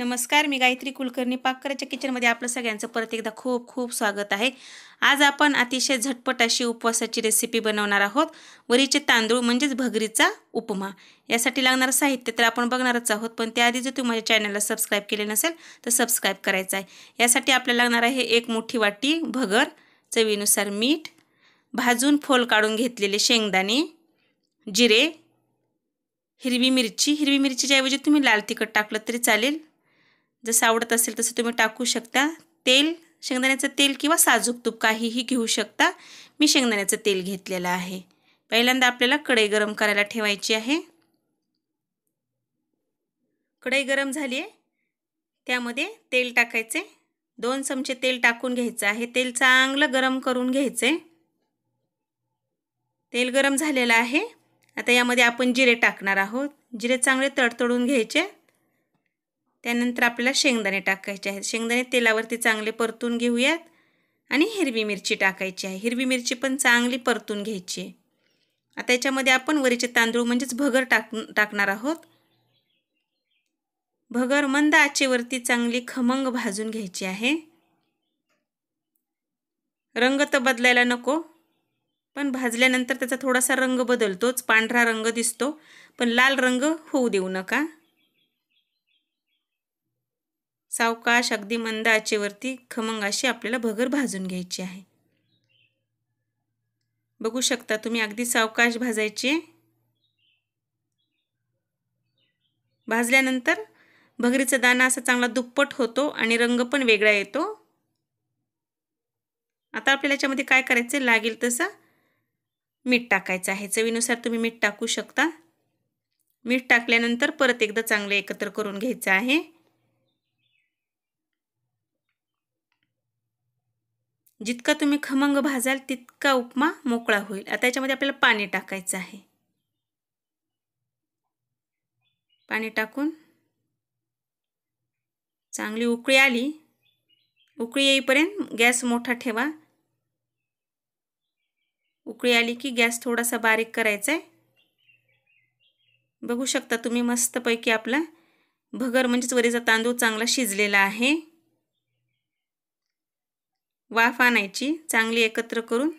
नमस्कार मी गायत्री कुलकर्णी पाककराच्या किचनमध्ये आपलं सगळ्यांचं परत एकदा खूप खूप स्वागत आहे आज आपण अतिशय झटपट अशी उपवासाची रेसिपी बनवणार आहोत वरीचे तांदूळ म्हणजेच भगरीचा उपमा यासाठी लागणारं साहित्य तर आपण बघणारच आहोत पण त्याआधी जर तुम्ही माझ्या चॅनलला सबस्क्राईब केले नसेल तर सबस्क्राईब करायचं आहे यासाठी आपल्याला लागणार आहे एक मोठी वाटी भगर चवीनुसार मीठ भाजून फोल काढून घेतलेले शेंगदाणे जिरे हिरवी मिरची हिरवी मिरचीच्या ऐवजी तुम्ही लाल तिखट टाकलं तरी चालेल जसं आवडत असेल तसं तुम्ही टाकू शकता तेल शेंगदाण्याचं तेल किंवा साजूक तूप काहीही घेऊ शकता मी शेंगदाण्याचं तेल घेतलेलं आहे पहिल्यांदा आपल्याला कढई गरम करायला ठेवायची आहे कढई गरम झाली आहे त्यामध्ये तेल टाकायचे दोन चमचे तेल टाकून घ्यायचं आहे तेल चांगलं गरम करून घ्यायचं तेल गरम झालेलं आहे आता यामध्ये आपण जिरे टाकणार आहोत जिरे चांगले तडतडून घ्यायचे त्यानंतर आपल्याला शेंगदाणे टाकायचे आहेत शेंगदाणे तेलावरती चांगले परतून घेऊयात आणि हिरवी मिरची टाकायची आहे हिरवी मिरची पण चांगली परतून घ्यायची आहे आता याच्यामध्ये आपण वरीचे तांदूळ म्हणजेच भगर टाक टाकणार आहोत भगर मंद आचेवरती चांगली खमंग भाजून घ्यायची आहे रंग तर बदलायला नको पण भाजल्यानंतर त्याचा थोडासा रंग बदलतोच पांढरा रंग दिसतो पण लाल रंग होऊ देऊ नका सावकाश अगदी मंद आचेवरती खमंग अशी आपल्याला भगर भाजून घ्यायची आहे बघू शकता तुम्ही अगदी सावकाश भाजायचे भाजल्यानंतर भगरीचा दाना असा चांगला दुप्पट होतो आणि रंग पण वेगळा येतो आता आपल्याला याच्यामध्ये काय करायचं लागेल तसं मीठ टाकायचं आहे चवीनुसार तुम्ही मीठ टाकू शकता मीठ टाकल्यानंतर परत एकदा चांगलं एकत्र करून घ्यायचं आहे जितका तुम्ही खमंग भाजाल तितका उपमा मोकळा होईल आता याच्यामध्ये आपल्याला पाणी टाकायचं आहे पाणी टाकून चांगली उकळी आली उकळी येईपर्यंत गॅस मोठा ठेवा उकळी आली की गॅस थोडासा बारीक करायचा आहे बघू शकता तुम्ही मस्तपैकी आपला भगर म्हणजेच वरीचा तांदूळ चांगला शिजलेला आहे वाफ आणायची चांगली एकत्र करून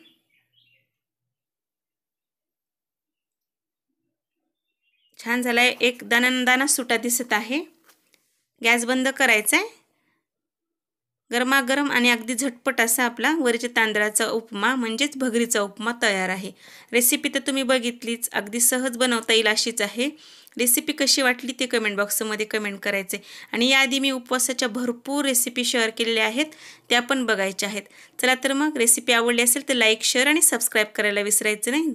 छान झालाय एक दाना सुटा दिसत आहे गॅस बंद करायचा आहे गरमागरम आणि अगदी झटपट असा आपला वरच्या तांदळाचा उपमा म्हणजेच भगरीचा उपमा तयार आहे रेसिपी तर तुम्ही बघितलीच अगदी सहज बनवता येईल अशीच आहे रेसिपी कशी वाटली ते कमेंट बॉक्समध्ये कमेंट करायचे आणि याआधी मी उपवासाच्या भरपूर रेसिपी शेअर केलेल्या आहेत त्या पण बघायच्या आहेत चला तर मग रेसिपी आवडली असेल तर लाईक शेअर आणि सबस्क्राईब करायला विसरायचं नाही